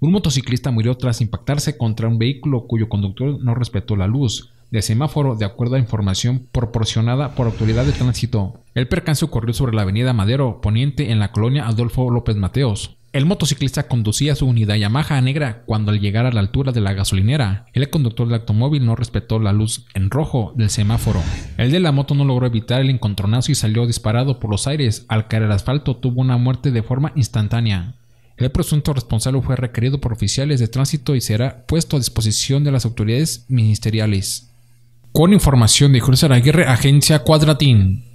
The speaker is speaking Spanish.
Un motociclista murió tras impactarse contra un vehículo cuyo conductor no respetó la luz de semáforo de acuerdo a información proporcionada por autoridad de tránsito. El percance ocurrió sobre la avenida Madero Poniente en la colonia Adolfo López Mateos. El motociclista conducía su unidad Yamaha negra cuando al llegar a la altura de la gasolinera, el conductor del automóvil no respetó la luz en rojo del semáforo. El de la moto no logró evitar el encontronazo y salió disparado por los aires. Al caer el asfalto tuvo una muerte de forma instantánea. El presunto responsable fue requerido por oficiales de tránsito y será puesto a disposición de las autoridades ministeriales. Con información de Cruz Aguirre, Agencia Cuadratín.